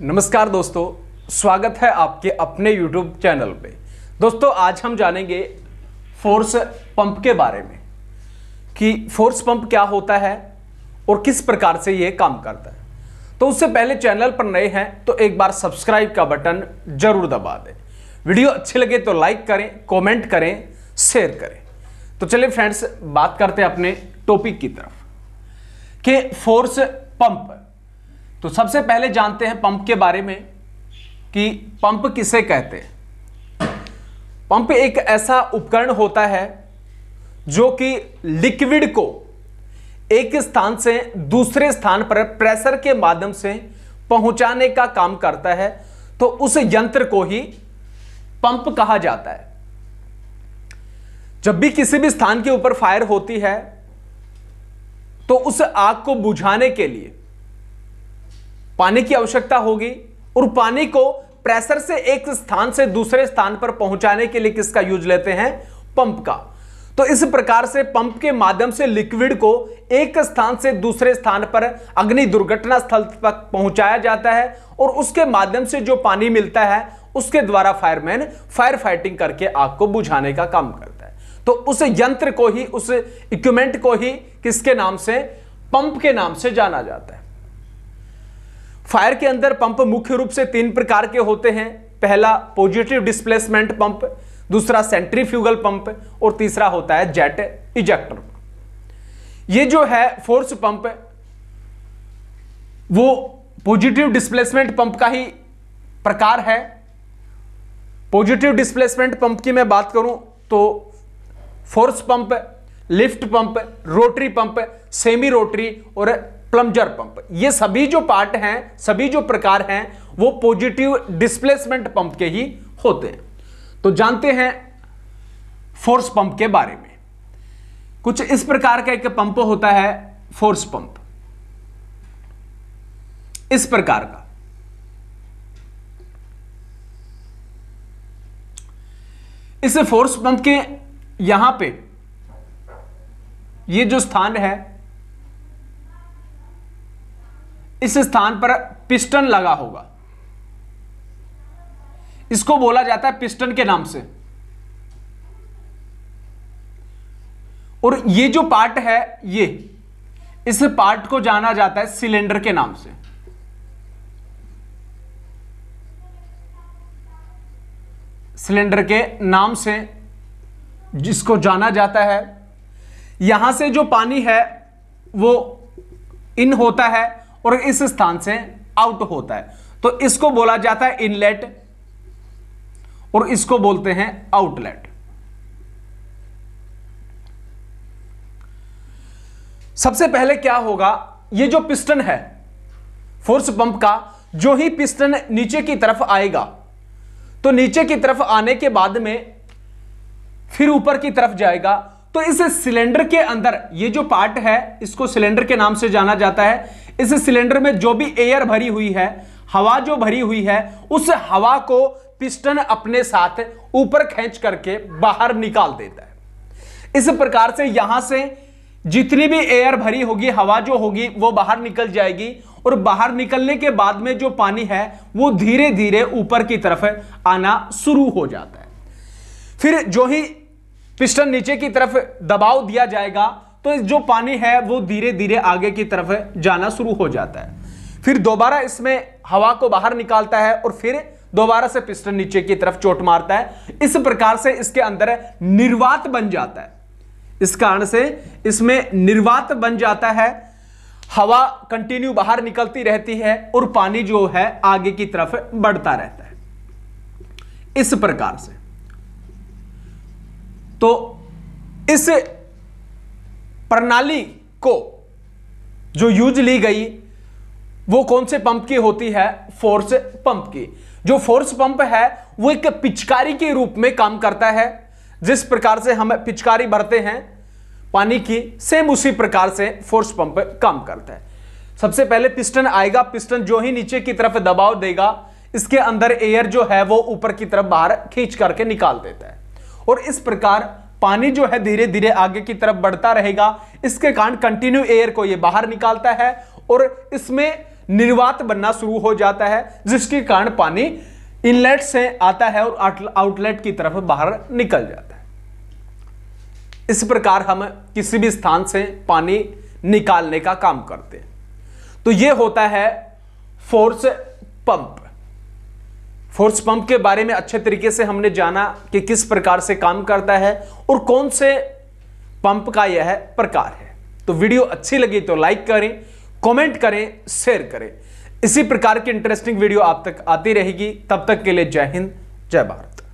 नमस्कार दोस्तों स्वागत है आपके अपने YouTube चैनल पे दोस्तों आज हम जानेंगे फोर्स पंप के बारे में कि फोर्स पंप क्या होता है और किस प्रकार से ये काम करता है तो उससे पहले चैनल पर नए हैं तो एक बार सब्सक्राइब का बटन जरूर दबा दें वीडियो अच्छी लगे तो लाइक करें कमेंट करें शेयर करें तो चलिए फ्रेंड्स बात करते हैं अपने टॉपिक की तरफ कि फोर्स पंप तो सबसे पहले जानते हैं पंप के बारे में कि पंप किसे कहते हैं पंप एक ऐसा उपकरण होता है जो कि लिक्विड को एक स्थान से दूसरे स्थान पर प्रेशर के माध्यम से पहुंचाने का काम करता है तो उस यंत्र को ही पंप कहा जाता है जब भी किसी भी स्थान के ऊपर फायर होती है तो उस आग को बुझाने के लिए पानी की आवश्यकता होगी और पानी को प्रेशर से एक स्थान से दूसरे स्थान पर पहुंचाने के लिए किसका यूज लेते हैं पंप का तो इस प्रकार से पंप के माध्यम से लिक्विड को एक स्थान से दूसरे स्थान पर अग्नि दुर्घटना स्थल तक पहुंचाया जाता है और उसके माध्यम से जो पानी मिलता है उसके द्वारा फायरमैन फायर फाइटिंग करके आग को बुझाने का काम करता है तो उस यंत्र को ही उस इक्विपमेंट को ही किसके नाम से पंप के नाम से जाना जाता है फायर के अंदर पंप मुख्य रूप से तीन प्रकार के होते हैं पहला पॉजिटिव डिस्प्लेसमेंट पंप दूसरा सेंट्रीफ्यूगल पंप और तीसरा होता है जेट इजेक्टर ये जो है फोर्स पंप वो पॉजिटिव डिस्प्लेसमेंट पंप का ही प्रकार है पॉजिटिव डिस्प्लेसमेंट पंप की मैं बात करूं तो force pump lift pump rotary pump semi rotary और प्लम्जर पंप ये सभी जो पार्ट हैं सभी जो प्रकार हैं वो पॉजिटिव डिस्प्लेसमेंट पंप के ही होते हैं तो जानते हैं फोर्स पंप के बारे में कुछ इस प्रकार का एक पंप होता है फोर्स पंप इस प्रकार का इस फोर्स पंप के यहां पे ये जो स्थान है इस स्थान पर पिस्टन लगा होगा इसको बोला जाता है पिस्टन के नाम से और ये जो पार्ट है ये इस पार्ट को जाना जाता है सिलेंडर के नाम से सिलेंडर के नाम से जिसको जाना जाता है यहां से जो पानी है वो इन होता है और इस स्थान से आउट होता है तो इसको बोला जाता है इनलेट और इसको बोलते हैं आउटलेट सबसे पहले क्या होगा ये जो पिस्टन है फोर्स पंप का जो ही पिस्टन नीचे की तरफ आएगा तो नीचे की तरफ आने के बाद में फिर ऊपर की तरफ जाएगा तो इस सिलेंडर के अंदर ये जो पार्ट है इसको सिलेंडर के नाम से जाना जाता है इस सिलेंडर में जो भी एयर भरी हुई है हवा जो भरी हुई है उस हवा को पिस्टन अपने साथ ऊपर खींच करके बाहर निकाल देता है इस प्रकार से यहां से जितनी भी एयर भरी होगी हवा जो होगी वो बाहर निकल जाएगी और बाहर निकलने के बाद में जो पानी है वो धीरे धीरे ऊपर की तरफ आना शुरू हो जाता है फिर जो ही पिस्टन नीचे की तरफ दबाव दिया जाएगा तो जो पानी है वो धीरे धीरे आगे की तरफ जाना शुरू हो जाता है फिर दोबारा इसमें हवा को बाहर निकालता है और फिर दोबारा से पिस्टन नीचे की तरफ चोट मारता है इस प्रकार से इसके अंदर निर्वात बन जाता है इस कारण से इसमें निर्वात बन जाता है हवा कंटिन्यू बाहर निकलती रहती है और पानी जो है आगे की तरफ बढ़ता रहता है इस प्रकार से तो इस प्रणाली को जो यूज ली गई वो कौन से पंप की होती है फोर्स पंप की जो फोर्स पंप है वो एक पिचकारी के रूप में काम करता है जिस प्रकार से हम पिचकारी भरते हैं पानी की सेम उसी प्रकार से फोर्स पंप काम करता है सबसे पहले पिस्टन आएगा पिस्टन जो ही नीचे की तरफ दबाव देगा इसके अंदर एयर जो है वो ऊपर की तरफ बाहर खींच करके निकाल देता है और इस प्रकार पानी जो है धीरे धीरे आगे की तरफ बढ़ता रहेगा इसके कारण कंटिन्यू एयर को ये बाहर निकालता है और इसमें निर्वात बनना शुरू हो जाता है जिसके कारण पानी इनलेट से आता है और आउटलेट की तरफ बाहर निकल जाता है इस प्रकार हम किसी भी स्थान से पानी निकालने का काम करते हैं तो ये होता है फोर्स पंप फोर्स पंप के बारे में अच्छे तरीके से हमने जाना कि किस प्रकार से काम करता है और कौन से पंप का यह प्रकार है तो वीडियो अच्छी लगी तो लाइक करें कमेंट करें शेयर करें इसी प्रकार की इंटरेस्टिंग वीडियो आप तक आती रहेगी तब तक के लिए जय हिंद जय भारत